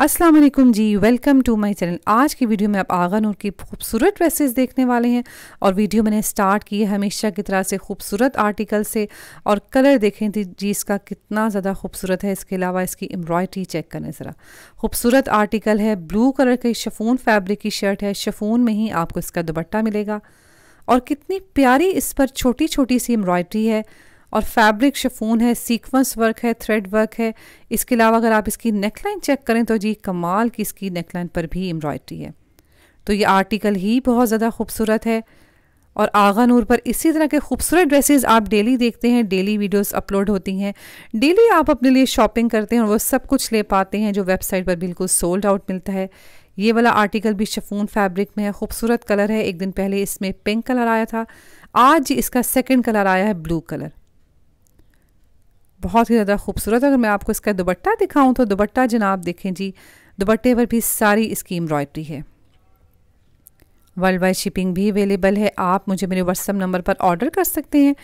अस्सलाम वालेकुम जी वेलकम टू माय चैनल आज की वीडियो में आप आगा नूर की खूबसूरत ड्रेसेस देखने वाले हैं और वीडियो मैंने स्टार्ट की है हमेशा की तरह से खूबसूरत आर्टिकल से और कलर देखें जी इसका कितना ज़्यादा खूबसूरत है इसके अलावा इसकी एम्ब्रॉयडरी चेक करें ज़रा खूबसूरत आर्टिकल है ब्लू कलर की शफून फैब्रिक की शर्ट है शफून में ही आपको इसका दुपट्टा मिलेगा और कितनी प्यारी इस पर छोटी छोटी सी एम्ब्रॉयडरी है और फैब्रिक शफून है सीक्वेंस वर्क है थ्रेड वर्क है इसके अलावा अगर आप इसकी नेकलाइन चेक करें तो जी कमाल की इसकी नेकलाइन पर भी एम्ब्रॉयड्री है तो ये आर्टिकल ही बहुत ज़्यादा खूबसूरत है और आगा नूर पर इसी तरह के खूबसूरत ड्रेसेस आप डेली देखते हैं डेली वीडियोस अपलोड होती हैं डेली आप अपने लिए शॉपिंग करते हैं और वो सब कुछ ले पाते हैं जो वेबसाइट पर बिल्कुल सोल्ड आउट मिलता है ये वाला आर्टिकल भी शफून फैब्रिक में है खूबसूरत कलर है एक दिन पहले इसमें पिंक कलर आया था आज इसका सेकेंड कलर आया है ब्लू कलर बहुत ही ज़्यादा खूबसूरत अगर मैं आपको इसका दुबट्टा दिखाऊं तो दुबट्टा जनाब देखें जी दुबट्टे पर भी सारी इसकी एम्ब्रॉयड्री है वर्ल्ड वाइड शिपिंग भी अवेलेबल है आप मुझे मेरे व्हाट्सअप नंबर पर ऑर्डर कर सकते हैं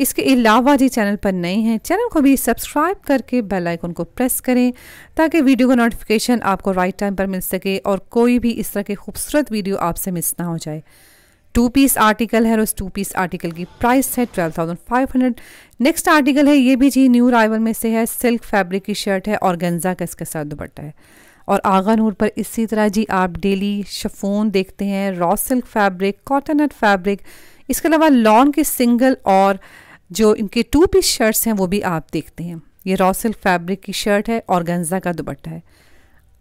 इसके अलावा जी चैनल पर नए हैं चैनल को भी सब्सक्राइब करके बेल आइकन को प्रेस करें ताकि वीडियो का नोटिफिकेशन आपको राइट टाइम पर मिल सके और कोई भी इस तरह के खूबसूरत वीडियो आपसे मिस ना हो जाए टू पीस आर्टिकल है और उस टू पीस आर्टिकल की प्राइस है twelve thousand five hundred next article है ये भी जी न्यू राइवल में से है सिल्क फैब्रिक की शर्ट है और गंजा का इसके साथ दुपट्टा है और आगा नूर पर इसी तरह जी आप डेली शफोन देखते हैं रॉ सिल्क फैब्रिक कॉटन एट फैब्रिक इसके अलावा लॉन के सिंगल और जो इनके टू पीस शर्ट्स हैं वो भी आप देखते हैं ये रॉ सिल्क फैब्रिक की शर्ट है और गंजा का दुपट्टा है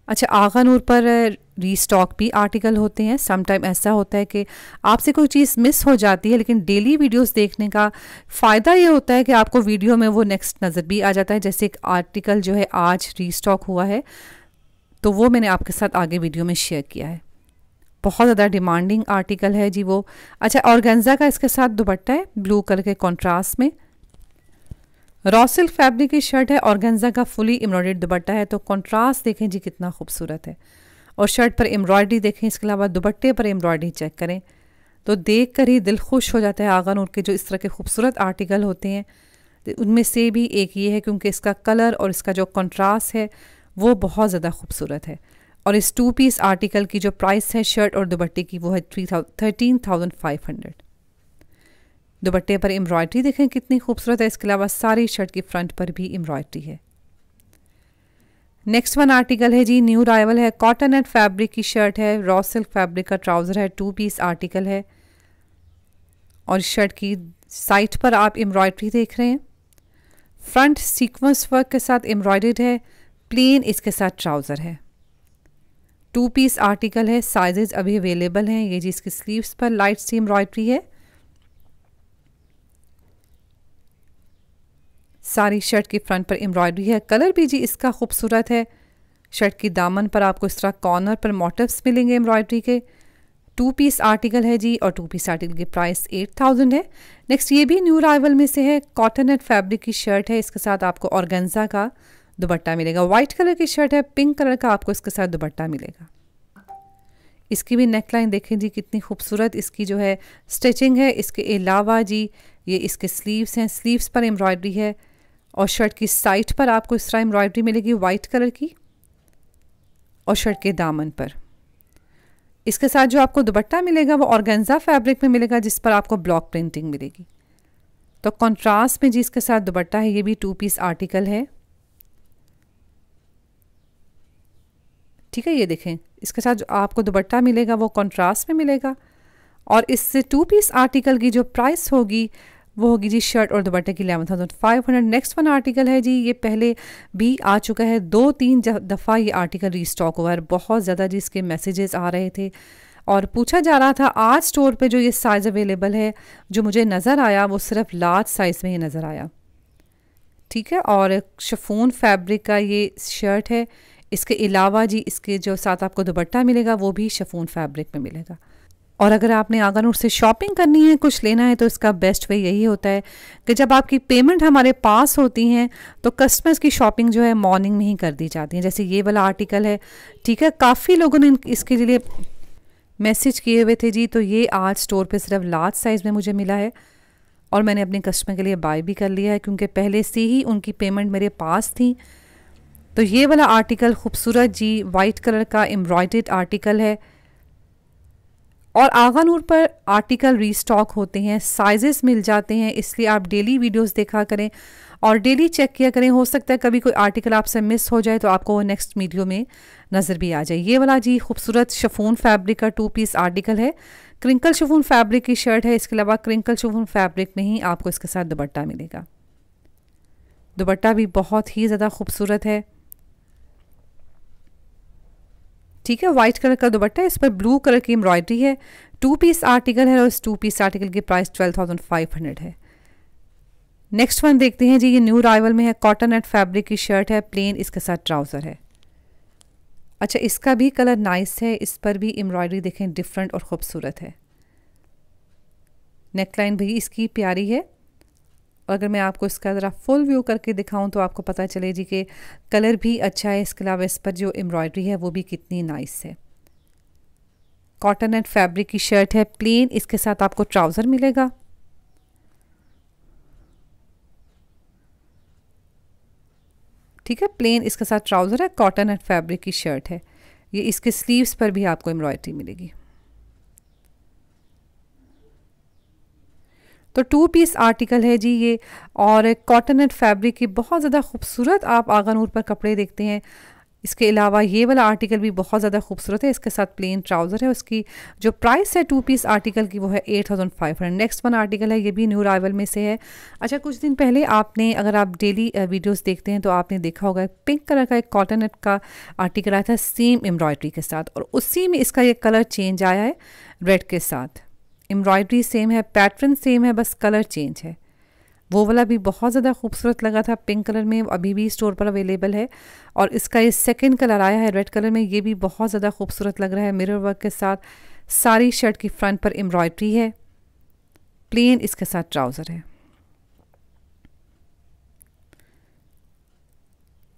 अच्छा आगा नूर पर रीस्टॉक भी आर्टिकल होते हैं समटाइम ऐसा होता है कि आपसे कोई चीज़ मिस हो जाती है लेकिन डेली वीडियोस देखने का फ़ायदा ये होता है कि आपको वीडियो में वो नेक्स्ट नज़र भी आ जाता है जैसे एक आर्टिकल जो है आज रीस्टॉक हुआ है तो वो मैंने आपके साथ आगे वीडियो में शेयर किया है बहुत ज़्यादा डिमांडिंग आर्टिकल है जी वो अच्छा ऑर्गेंजा का इसके साथ दुपट्टा है ब्लू कलर के कॉन्ट्रास्ट में रॉसिल फैब्रिक की शर्ट है ऑर्गेन्जा का फुली एम्ब्रॉयडेड दुपट्टा है तो कॉन्ट्रास्ट देखें जी कितना खूबसूरत है और शर्ट पर एम्ब्रॉयडरी देखें इसके अलावा दुपट्टे पर एम्ब्रॉयडरी चेक करें तो देख कर ही दिल खुश हो जाता है आगन और के जो इस तरह के खूबसूरत आर्टिकल होते हैं तो उनमें से भी एक ये है क्योंकि इसका कलर और इसका जो कंट्रास्ट है वो बहुत ज़्यादा खूबसूरत है और इस टू पीस आर्टिकल की जो प्राइस है शर्ट और दुपट्टे की वो है three thirteen thousand five hundred दुपट्टे पर एम्ब्रॉयड्री देखें कितनी खूबसूरत है इसके अलावा सारी शर्ट की फ्रंट पर भी एम्ब्रॉयड्री है नेक्स्ट वन आर्टिकल है जी न्यू राइवल है कॉटन एंड फैब्रिक की शर्ट है रॉ सिल्क फैब्रिक का ट्राउज़र है टू पीस आर्टिकल है और शर्ट की साइट पर आप एम्ब्रॉयड्री देख रहे हैं फ्रंट सीक्वेंस वर्क के साथ एम्ब्रॉयड है प्लेन इसके साथ ट्राउज़र है टू पीस आर्टिकल है साइजेस अभी अवेलेबल हैं ये जी इसकी स्लीव्स पर लाइट सी एम्ब्रॉयड्री है सारी शर्ट की फ्रंट पर एम्ब्रॉयडरी है कलर भी जी इसका खूबसूरत है शर्ट की दामन पर आपको इस तरह कॉर्नर पर मोटिव्स मिलेंगे एम्ब्रॉयडरी के टू पीस आर्टिकल है जी और टू पीस आर्टिकल की प्राइस एट थाउजेंड है नेक्स्ट ये भी न्यू राइवल में से है कॉटन एंड फैब्रिक की शर्ट है इसके साथ आपको ऑर्गेंजा का दुपट्टा मिलेगा वाइट कलर की शर्ट है पिंक कलर का आपको इसके साथ दुपट्टा मिलेगा इसकी भी नेकलाइन देखें जी कितनी खूबसूरत इसकी जो है स्टिचिंग है इसके अलावा जी ये इसके स्लीव्स हैं स्लीव्स पर एम्ब्रॉयडरी है और शर्ट की साइड पर आपको इस तरह एम्ब्रॉयडरी मिलेगी वाइट कलर की और शर्ट के दामन पर इसके साथ जो आपको दुपट्टा मिलेगा वो ऑर्गेंजा फैब्रिक में मिलेगा जिस पर आपको ब्लॉक प्रिंटिंग मिलेगी तो कंट्रास्ट में जिसके साथ दुपट्टा है ये भी टू पीस आर्टिकल है ठीक है ये देखें इसके साथ जो आपको दुपट्टा मिलेगा वो कंट्रास्ट में मिलेगा और इससे टू पीस आर्टिकल की जो प्राइस होगी वो होगी जी शर्ट और दुपट्टे की eleven thousand five hundred next one article है जी ये पहले भी आ चुका है दो तीन दफ़ा ये आर्टिकल रीस्टॉक हुआ है बहुत ज़्यादा जी इसके मैसेजेस आ रहे थे और पूछा जा रहा था आज स्टोर पे जो ये साइज़ अवेलेबल है जो मुझे नज़र आया वो सिर्फ लार्ज साइज़ में ही नज़र आया ठीक है और शफून फैब्रिक का ये शर्ट है इसके अलावा जी इसके जो साथ आपको दुपट्टा मिलेगा वो भी शफून फैब्रिक में मिलेगा और अगर आपने आगानूर से शॉपिंग करनी है कुछ लेना है तो इसका बेस्ट वे यही होता है कि जब आपकी पेमेंट हमारे पास होती हैं तो कस्टमर्स की शॉपिंग जो है मॉर्निंग में ही कर दी जाती है जैसे ये वाला आर्टिकल है ठीक है काफ़ी लोगों ने इसके लिए मैसेज किए हुए थे जी तो ये आज स्टोर पर सिर्फ लार्ज साइज़ में मुझे मिला है और मैंने अपने कस्टमर के लिए बाय भी कर लिया है क्योंकि पहले से ही उनकी पेमेंट मेरे पास थी तो ये वाला आर्टिकल खूबसूरत जी वाइट कलर का एम्ब्रॉयड आर्टिकल है और आगा नूर पर आर्टिकल रीस्टॉक होते हैं साइजेस मिल जाते हैं इसलिए आप डेली वीडियोस देखा करें और डेली चेक किया करें हो सकता है कभी कोई आर्टिकल आपसे मिस हो जाए तो आपको वो नेक्स्ट वीडियो में नज़र भी आ जाए ये वाला जी खूबसूरत शफून फैब्रिक का टू पीस आर्टिकल है क्रिंकल शफून फैब्रिक की शर्ट है इसके अलावा क्रिंकल शफून फैब्रिक में ही आपको इसके साथ दुपट्टा मिलेगा दुपट्टा भी बहुत ही ज़्यादा खूबसूरत है ठीक है वाइट कलर का दुपट्टा इस पर ब्लू कलर की एम्ब्रॉयडरी है टू पीस आर्टिकल है और इस टू पीस आर्टिकल की price twelve thousand five hundred है नेक्स्ट वन देखते हैं जी ये न्यू राइवल में है कॉटन एंड फैब्रिक की शर्ट है प्लेन इसके साथ ट्राउज़र है अच्छा इसका भी कलर नाइस है इस पर भी एम्ब्रॉयडरी देखें डिफरेंट और ख़ूबसूरत है नेकलाइन भी इसकी प्यारी है अगर मैं आपको इसका ज़रा फुल व्यू करके दिखाऊं तो आपको पता चलेगी कि कलर भी अच्छा है इसके अलावा इस पर जो एम्ब्रॉयडरी है वो भी कितनी नाइस है कॉटन एंड फैब्रिक की शर्ट है प्लेन इसके साथ आपको ट्राउज़र मिलेगा ठीक है प्लेन इसके साथ ट्राउज़र है कॉटन एंड फैब्रिक की शर्ट है ये इसके स्लीव्स पर भी आपको एम्ब्रॉयडरी मिलेगी तो टू पीस आर्टिकल है जी ये और कॉटन एंड फैब्रिक की बहुत ज़्यादा खूबसूरत आप आगानूर पर कपड़े देखते हैं इसके अलावा ये वाला आर्टिकल भी बहुत ज़्यादा खूबसूरत है इसके साथ प्लेन ट्राउज़र है उसकी जो प्राइस है टू पीस आर्टिकल की वो है eight thousand five hundred next one article है ये भी न्यू राइवल में से है अच्छा कुछ दिन पहले आपने अगर आप डेली वीडियोस देखते हैं तो आपने देखा होगा पिंक कलर का एक कॉटन नेट का आर्टिकल आया था सेम एम्ब्रॉयड्री के साथ और उसी में इसका ये कलर चेंज आया है रेड के साथ एम्ब्रॉयडरी सेम है पैटर्न सेम है बस कलर चेंज है वो वाला भी बहुत ज़्यादा खूबसूरत लगा था पिंक कलर में अभी भी स्टोर पर अवेलेबल है और इसका ये सेकेंड कलर आया है रेड कलर में ये भी बहुत ज़्यादा खूबसूरत लग रहा है मिरर वर्क के साथ सारी शर्ट की फ्रंट पर एम्ब्रॉयड्री है प्लेन इसके साथ ट्राउज़र है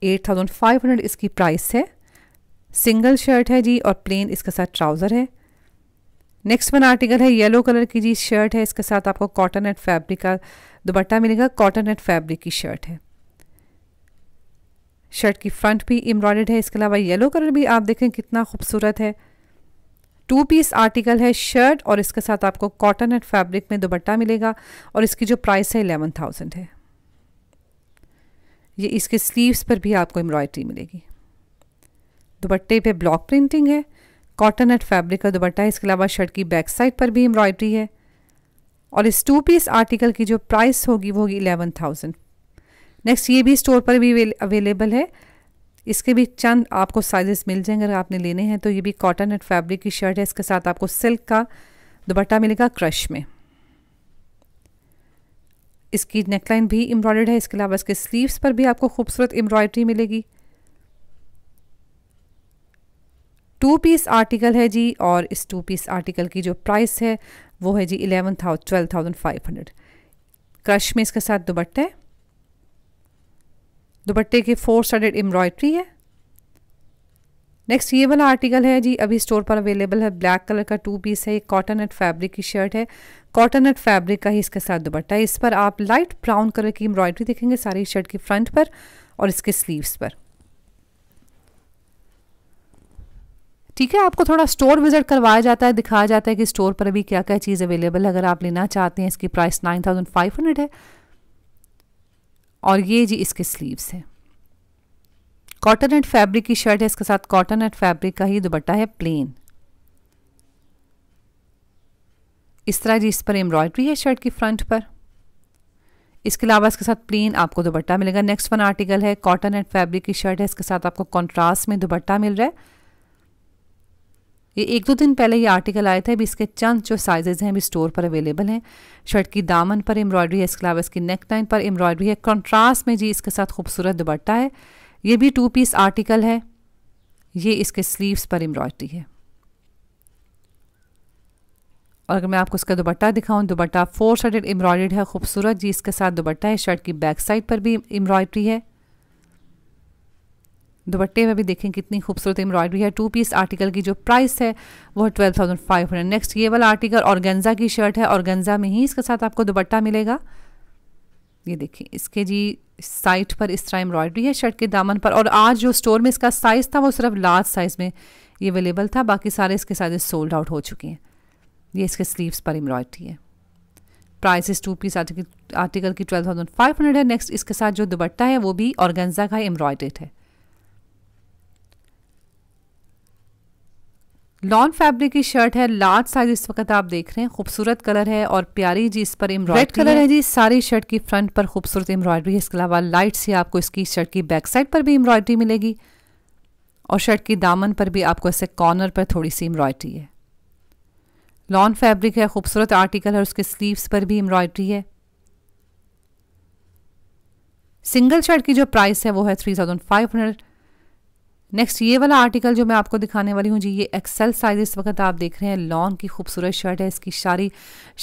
एट थाउजेंड फाइव हंड्रेड इसकी प्राइस है सिंगल शर्ट है जी और प्लेन इसके साथ ट्राउज़र है नेक्स्ट वन आर्टिकल है येलो कलर की जी शर्ट है इसके साथ आपको कॉटन एंड फैब्रिक का दुपट्टा मिलेगा कॉटन एंड फैब्रिक की शर्ट है शर्ट की फ्रंट भी एम्ब्रॉयड है इसके अलावा येलो कलर भी आप देखें कितना खूबसूरत है टू पीस आर्टिकल है शर्ट और इसके साथ आपको कॉटन एंड फैब्रिक में दुपट्टा मिलेगा और इसकी जो प्राइस है एलेवन थाउजेंड है ये इसके स्लीव्स पर भी आपको एम्ब्रॉयड्री मिलेगी दुपट्टे पे ब्लॉक प्रिंटिंग है कॉटन एट फैब्रिक का दुपट्टा है इसके अलावा शर्ट की बैक साइड पर भी एम्ब्रॉयडरी है और इस टू पीस आर्टिकल की जो प्राइस होगी वो होगी एलेवन थाउजेंड नेक्स्ट ये भी स्टोर पर भी अवेलेबल है इसके भी चंद आपको साइजेस मिल जाएंगे अगर आपने लेने हैं तो ये भी कॉटन एंड फैब्रिक की शर्ट है इसके साथ आपको सिल्क का दुपट्टा मिलेगा क्रश में इसकी नेकलाइन भी एम्ब्रॉयड है इसके अलावा इसके स्लीव्स पर भी आपको खूबसूरत एम्ब्रॉयड्री मिलेगी टू पीस आर्टिकल है जी और इस टू पीस आर्टिकल की जो प्राइस है वो है जी eleven thousand twelve thousand five hundred crush में इसके साथ दुपट्टा है दुपट्टे फोर साइडेड एम्ब्रॉयड्री है नेक्स्ट ये वाला आर्टिकल है जी अभी स्टोर पर अवेलेबल है ब्लैक कलर का टू पीस है ये कॉटन एंड फैब्रिक की शर्ट है कॉटन एंड फैब्रिक का ही इसके साथ दुपट्टा है इस पर आप लाइट ब्राउन कलर की एम्ब्रॉयड्री देखेंगे सारी शर्ट की फ्रंट पर और इसके स्लीव्स पर ठीक है आपको थोड़ा स्टोर विजिट करवाया जाता है दिखाया जाता है कि स्टोर पर अभी क्या क्या चीज़ अवेलेबल है अगर आप लेना चाहते हैं इसकी price nine thousand five hundred है और ये जी इसके स्लीव्स हैं कॉटन एंड फैब्रिक की शर्ट है इसके साथ कॉटन एंड फैब्रिक का ही दुपट्टा है प्लेन इस तरह जी इस पर एम्ब्रॉयड्री है शर्ट की फ्रंट पर इसके अलावा इसके साथ प्लेन आपको दुपट्टा मिलेगा नेक्स्ट वन आर्टिकल है कॉटन एंड फैब्रिक की शर्ट है इसके साथ आपको कॉन्ट्रास्ट में दुपट्टा मिल रहा है ये एक दो दिन पहले ये आर्टिकल आया था अभी इसके चंद जो साइजेज़ हैं अभी स्टोर पर अवेलेबल हैं शर्ट की दामन पर एम्ब्रॉयडरी है इसके अलावा इसकी नेक लाइन पर एम्ब्रॉयडरी है कॉन्ट्रास्ट में जी इसके साथ खूबसूरत दुबट्टा है ये भी टू पीस आर्टिकल है ये इसके स्लीव्स पर एम्ब्रॉयडरी है और अगर मैं आपको इसका दुबट्टा दिखाऊं दुबट्टा फोर साइडेड एम्ब्रॉयड है खूबसूरत जी इसके साथ दुबट्टा है शर्ट की बैक साइड पर भी एम्ब्रॉयडरी है दुपट्टे में भी देखें कितनी खूबसूरत एम्ब्रॉयडरी है टू पीस आर्टिकल की जो प्राइस है वो twelve thousand five hundred next ये वाला आर्टिकल और की शर्ट है और गेंजा में ही इसके साथ आपको दुपट्टा मिलेगा ये देखिए इसके जी साइट पर इस तरह एम्ब्रॉयडरी है शर्ट के दामन पर और आज जो स्टोर में इसका साइज़ था वो सिर्फ लार्ज साइज़ में ये अवेलेबल था बाकी सारे इसके साथ सोल्ड आउट हो चुके हैं ये इसके स्लीव्स पर एम्ब्रॉयडरी है price two piece article article की ट्वेल्व थाउजेंड फाइव हंड्रेड है नेक्स्ट इसके साथ जो दुपट्टा है वो भी और का एम्ब्रॉयडेड है लॉन फैब्रिक की शर्ट है लार्ज साइज इस वक्त आप देख रहे हैं खूबसूरत कलर है और प्यारी जी इस पर रेड कलर है जी सारी शर्ट की फ्रंट पर खूबसूरत एम्ब्रॉयडरी है इसके अलावा लाइट से आपको इसकी शर्ट की बैक साइड पर भी एम्ब्रॉयडरी मिलेगी और शर्ट की दामन पर भी आपको ऐसे कॉर्नर पर थोड़ी सी एम्ब्रॉयडरी है लॉन फैब्रिक है खूबसूरत आर्टिकल है उसके स्लीव्स पर भी एम्ब्रॉयडरी है सिंगल शर्ट की जो प्राइस है वो है three thousand five hundred next ये वाला आर्टिकल जो मैं आपको दिखाने वाली हूँ जी ये एक्सेल साइज इस वक्त आप देख रहे हैं लॉन की खूबसूरत शर्ट है इसकी सारी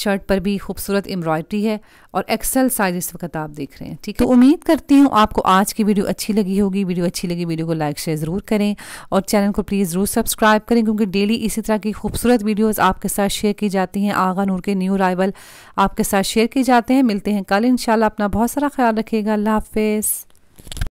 शर्ट पर भी खूबसूरत एम्ब्रॉयडरी है और एक्सेल साइज इस वक्त आप देख रहे हैं ठीक है तो उम्मीद करती हूँ आपको आज की वीडियो अच्छी लगी होगी वीडियो अच्छी लगी वीडियो को लाइक शेयर ज़रूर करें और चैनल को प्लीज़ ज़रूर सब्सक्राइब करें क्योंकि डेली इसी तरह की खूबसूरत वीडियोज़ आपके साथ शेयर की जाती हैं आगा नूर के न्यू राइवल आपके साथ शेयर किए जाते हैं मिलते हैं कल इन अपना बहुत सारा ख्याल रखिएगा अल्लाह हाफिज़